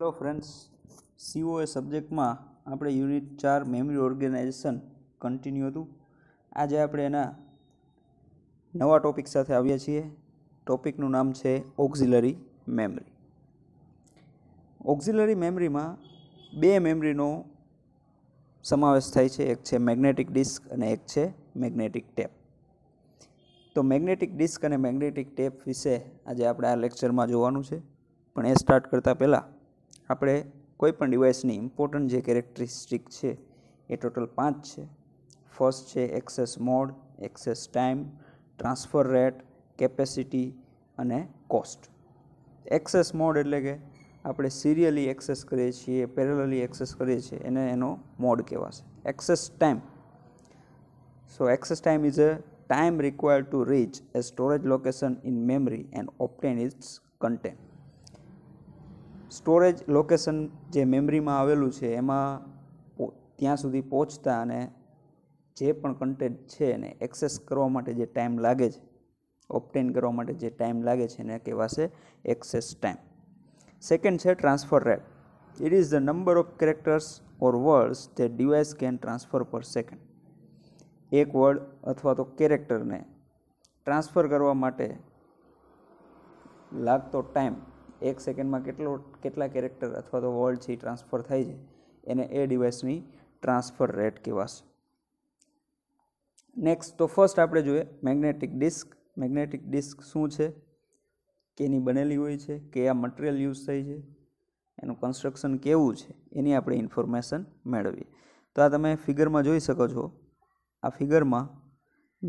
hello friends એ સબ્જેક્ટમાં આપણે unit ચાર memory organisation continue હતું આજે આપણે એના નવા ટોપિક સાથે આવ્યા છીએ ટોપિકનું નામ છે ઓક્ઝિલરી મેમરી ઓક્ઝિલરી મેમરીમાં બે મેમરીનો સમાવેશ થાય છે એક છે મેગ્નેટિક ડિસ્ક અને એક છે મેગ્નેટિક ટેપ તો મેગ્નેટિક ડિસ્ક અને મેગ્નેટિક ટેપ વિશે આજે આપણે આ લેક્ચરમાં જોવાનું છે પણ એ સ્ટાર્ટ કરતાં પહેલાં આપણે કોઈપણ ડિવાઇસની ઇમ્પોર્ટન્ટ જે કેરેક્ટરિસ્ટિક છે એ ટોટલ પાંચ છે ફર્સ્ટ છે access mode access time transfer rate capacity અને કોસ્ટ એક્સેસ મોડ એટલે કે આપણે સિરિયલી એક્સેસ કરીએ છીએ પેરેલલી એક્સેસ કરીએ છીએ એને એનો મોડ કહેવાશે access time so access time is a time required to reach a storage location in memory and obtain its content storage location જે મેમરીમાં આવેલું છે એમાં ત્યાં સુધી પહોંચતા અને જે પણ કન્ટેન્ટ છે એને એક્સેસ કરવા માટે જે ટાઈમ લાગે છે ઓપ્ટેન કરવા માટે જે ટાઈમ લાગે છે એને કહેવાશે એક્સેસ ટાઈમ સેકન્ડ છે transfer rate it is the number of characters or words જે device can transfer per second એક વર્ડ અથવા તો કેરેક્ટરને ટ્રાન્સફર કરવા માટે લાગતો ટાઈમ એક સેકન્ડમાં કેટલો કેટલા કેરેક્ટર અથવા તો વર્ડ છે એ ટ્રાન્સફર થાય છે એને એ ડિવાઇસની ટ્રાન્સફર રેટ કહેવાશે નેક્સ્ટ તો ફર્સ્ટ આપણે જોઈએ મેગ્નેટિક ડિસ્ક મેગ્નેટિક ડિસ્ક શું છે કેની બનેલી હોય છે કયા મટીરિયલ યુઝ થાય છે એનું કન્સ્ટ્રક્શન કેવું છે એની આપણે ઇન્ફોર્મેશન મેળવીએ તો આ તમે ફિગરમાં જોઈ શકો છો આ ફિગરમાં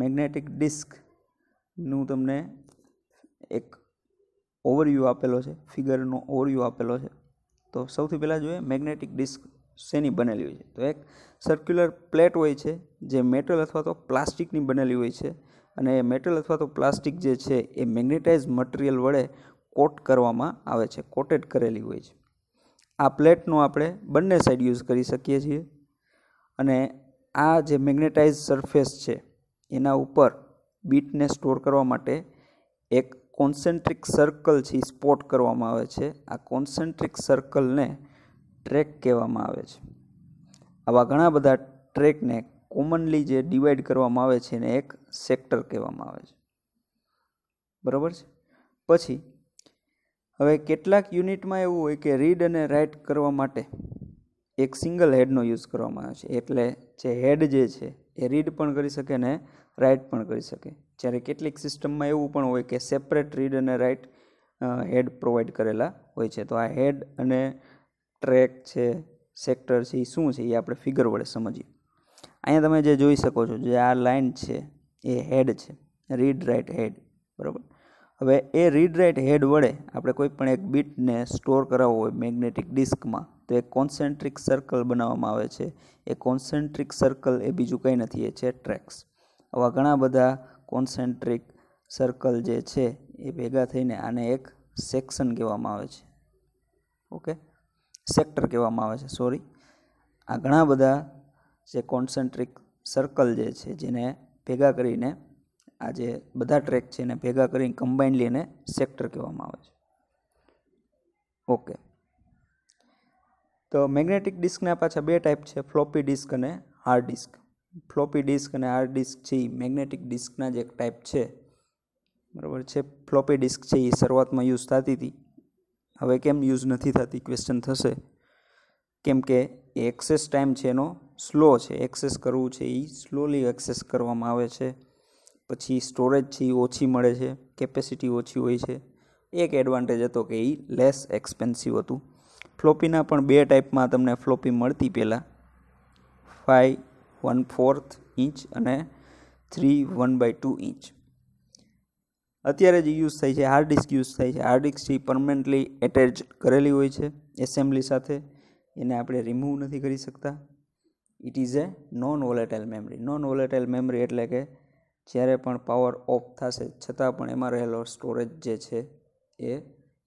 મેગ્નેટિક ડિસ્કનું તમને એક ઓવરવ્યૂ આપેલો છે ફિગરનો ઓવરવ્યૂ આપેલો છે તો સૌથી પહેલાં જોઈએ મેગ્નેટિક ડિસ્ક શેની બનેલી હોય છે તો એક સર્ક્યુલર પ્લેટ હોય છે જે મેટલ અથવા તો પ્લાસ્ટિકની બનેલી હોય છે અને એ મેટલ અથવા તો પ્લાસ્ટિક જે છે એ મેગ્નેટાઇઝ મટીરિયલ વડે કોટ કરવામાં આવે છે કોટેડ કરેલી હોય છે આ પ્લેટનો આપણે બંને સાઈડ યુઝ કરી શકીએ છીએ અને આ જે મેગ્નેટાઇઝ સરફેસ છે એના ઉપર બીટને સ્ટોર કરવા માટે એક કોન્સન્ટ્રિક સર્કલથી છે સ્પોટ કરવામાં આવે છે આ કોન્સન્ટ્રિક સર્કલને ટ્રેક કહેવામાં આવે છે આવા ઘણા બધા ટ્રેકને કોમનલી જે ડિવાઈડ કરવામાં આવે છે એને એક સેક્ટર કહેવામાં આવે છે બરાબર છે પછી હવે કેટલાક યુનિટમાં એવું હોય કે રીડ અને રાઇટ કરવા માટે એક સિંગલ હેડનો યુઝ કરવામાં આવે છે એટલે જે હેડ જે છે એ રીડ પણ કરી શકે ને રાઇટ પણ કરી શકે જ્યારે કેટલીક સિસ્ટમમાં એવું પણ હોય કે સેપરેટ રીડ અને રાઇટ હેડ પ્રોવાઈડ કરેલા હોય છે તો આ હેડ અને ટ્રેક છે સેક્ટર છે એ શું છે એ આપણે ફિગર વડે સમજીએ અહીંયા તમે જે જોઈ શકો છો જે આ લાઇન છે એ હેડ છે રીડ રાઇટ હેડ બરાબર હવે એ રીડ રાઇટ હેડ વડે આપણે કોઈ પણ એક બીટને સ્ટોર કરાવવો હોય મેગ્નેટિક ડિસ્કમાં તો એ કોન્સેન્ટ્રિક સર્કલ બનાવવામાં આવે છે એ કોન્સેન્ટ્રિક સર્કલ એ બીજું કંઈ નથી એ છે ટ્રેક્સ આવા ઘણા બધા કોન્સેન્ટ્રિક સર્કલ જે છે એ ભેગા થઈને આને એક સેક્શન કહેવામાં આવે છે ઓકે સેક્ટર કહેવામાં આવે છે સોરી આ ઘણા બધા જે કોન્સેન્ટ્રિક સર્કલ જે છે જેને ભેગા કરીને આ જે બધા ટ્રેક છે એને ભેગા કરીને કમ્બાઇનલી એને સેક્ટર કહેવામાં આવે છે ઓકે તો મેગ્નેટિક ડિસ્કના પાછા બે ટાઈપ છે ફ્લોપી ડિસ્ક અને હાર્ડ ડિસ્ક ફ્લોપી ડિસ્ક અને હાર્ડ ડિસ્ક છે એ મેગ્નેટિક ડિસ્કના જ એક ટાઈપ છે બરાબર છે ફ્લોપી ડિસ્ક છે એ શરૂઆતમાં યુઝ થતી હતી હવે કેમ યુઝ નથી થતી ક્વેશ્ચન થશે કેમ કે એ એક્સેસ ટાઈમ છે એનો સ્લો છે એક્સેસ કરવું છે એ સ્લોલી એક્સેસ કરવામાં આવે છે પછી સ્ટોરેજ છે એ ઓછી મળે છે કેપેસિટી ઓછી હોય છે એક એડવાન્ટેજ હતો કે એ લેસ એક્સપેન્સિવ હતું ફ્લોપીના પણ બે ટાઈપમાં તમને ફ્લોપી મળતી પહેલાં ફાઈ વન ફોર્થ ઇંચ અને three one by two inch અત્યારે જે યુઝ થાય છે હાર્ડ ડિસ્ક યુઝ થાય છે હાર્ડ ડિસ્ક જે પરમનન્ટલી એટેચ કરેલી હોય છે એસેમ્બલી સાથે એને આપણે રિમૂવ નથી કરી શકતા it is a non volatile memory non volatile memory એટલે કે જ્યારે પણ પાવર ઓફ થશે છતાં પણ એમાં રહેલો સ્ટોરેજ જે છે એ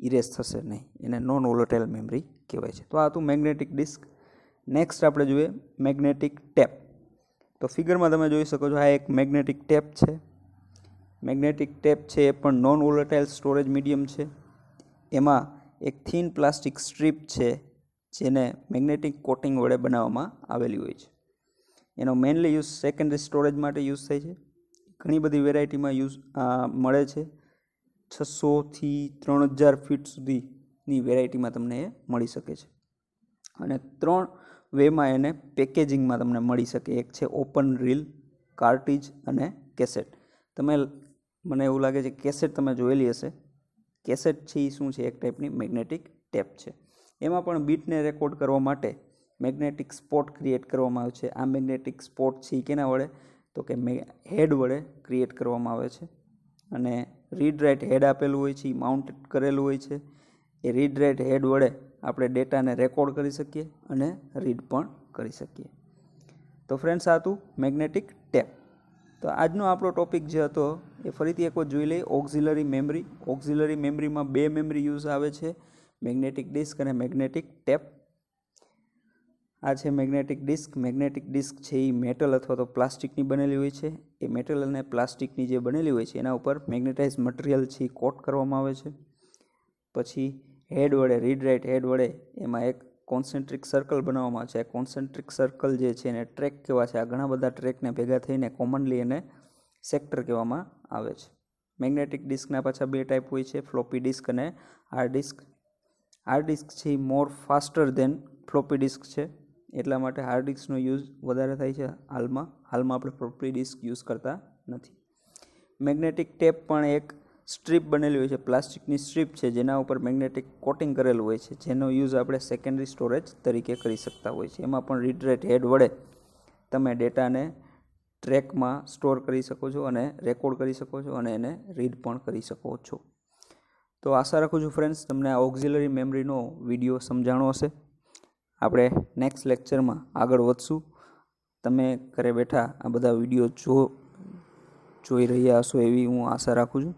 ઇરેઝ થશે નહીં એને નોન વોલેટાઇલ મેમરી કહેવાય છે તો આ હતું મેગ્નેટિક ડિસ્ક નેક્સ્ટ આપણે જોઈએ મેગ્નેટિક ટેપ તો ફિગરમાં તમે જોઈ શકો છો આ એક મેગ્નેટિક ટેપ છે મેગ્નેટિક ટેપ છે એ પણ નોન વોલેટાઇલ સ્ટોરેજ મીડિયમ છે એમાં એક થીન પ્લાસ્ટિક સ્ટ્રીપ છે જેને મેગ્નેટિક કોટિંગ વડે બનાવવામાં આવેલી હોય છે એનો મેઇનલી યુઝ સેકન્ડરી સ્ટોરેજ માટે યુઝ થાય છે ઘણી બધી વેરાયટીમાં યુઝ મળે છે છસોથી ત્રણ હજાર ફીટ સુધીની વેરાયટીમાં તમને એ મળી શકે છે અને ત્રણ વેમાં એને પેકેજિંગમાં તમને મળી શકે એક છે ઓપન રીલ કાર્ટિજ અને કેસેટ તમે મને એવું લાગે છે કેસેટ તમે જોયેલી હશે કેસેટ છે એ શું છે એક ટાઈપની મેગ્નેટિક ટેપ છે એમાં પણ બીટને રેકોર્ડ કરવા માટે મેગ્નેટિક સ્પોટ ક્રિએટ કરવામાં આવે છે આ મેગ્નેટિક સ્પોટ છે એ કેના વડે તો કે મે હેડ વડે ક્રિએટ કરવામાં આવે છે અને રીડ રાઇટ હેડ આપેલું હોય છે એ માઉન્ટેડ કરેલું હોય છે એ રીડ રાઇટ હેડ વડે આપણે ડેટાને રેકોર્ડ કરી શકીએ અને રીડ પણ કરી શકીએ તો ફ્રેન્ડ્સ આ હતું મેગ્નેટિક ટેપ તો આજનો આપણો ટોપિક જે હતો એ ફરીથી એક વખત જોઈ લઈએ ઓક્ઝિલરી મેમરી ઓક્ઝિલરી મેમરીમાં બે મેમરી યુઝ આવે છે મેગ્નેટિક ડિસ્ક અને મેગ્નેટિક ટેપ આ છે મેગ્નેટિક ડિસ્ક મેગ્નેટિક ડિસ્ક છે એ મેટલ અથવા તો પ્લાસ્ટિકની બનેલી હોય છે એ મેટલ અને પ્લાસ્ટિકની જે બનેલી હોય છે એના ઉપર મેગ્નેટાઇઝ મટીરિયલ છે કોટ કરવામાં આવે છે પછી હેડ વડે રીડ રાઇટ હેડ વડે એમાં એક કોન્સન્ટ્રિક સર્કલ બનાવવામાં આવે છે કોન્સન્ટ્રિક સર્કલ જે છે એને ટ્રેક કહેવા છે આ ઘણા બધા ટ્રેકને ભેગા થઈને કોમનલી એને સેક્ટર કહેવામાં આવે છે મેગ્નેટિક ડિસ્કના પાછા બે ટાઈપ હોય છે ફ્લોપી ડિસ્ક અને હાર્ડ ડિસ્ક હાર્ડ ડિસ્ક છે more faster than floppy disk છે એટલા માટે હાર્ડ ડિસ્કનો યુઝ વધારે થાય છે હાલમાં હાલમાં આપણે ફ્લોપી ડિસ્ક યુઝ કરતા નથી મેગ્નેટિક ટેપ પણ એક સ્ટ્રીપ બનેલી હોય છે પ્લાસ્ટિકની સ્ટ્રીપ છે જેના ઉપર મેગ્નેટિક કોટિંગ કરેલું હોય છે જેનો યુઝ આપણે સેકન્ડરી સ્ટોરેજ તરીકે કરી શકતા હોય છે એમાં પણ રીડરેટ હેડ વડે તમે ડેટાને ટ્રેકમાં સ્ટોર કરી શકો છો અને રેકોર્ડ કરી શકો છો અને એને રીડ પણ કરી શકો છો તો આશા રાખું છું ફ્રેન્ડ્સ તમને આ ઓક્ઝિલરી મેમરીનો વિડીયો સમજાણો હશે આપણે નેક્સ્ટ લેક્ચરમાં આગળ વધશું તમે ઘરે બેઠા આ બધા વિડીયો જો જોઈ રહ્યા હશો એવી હું આશા રાખું છું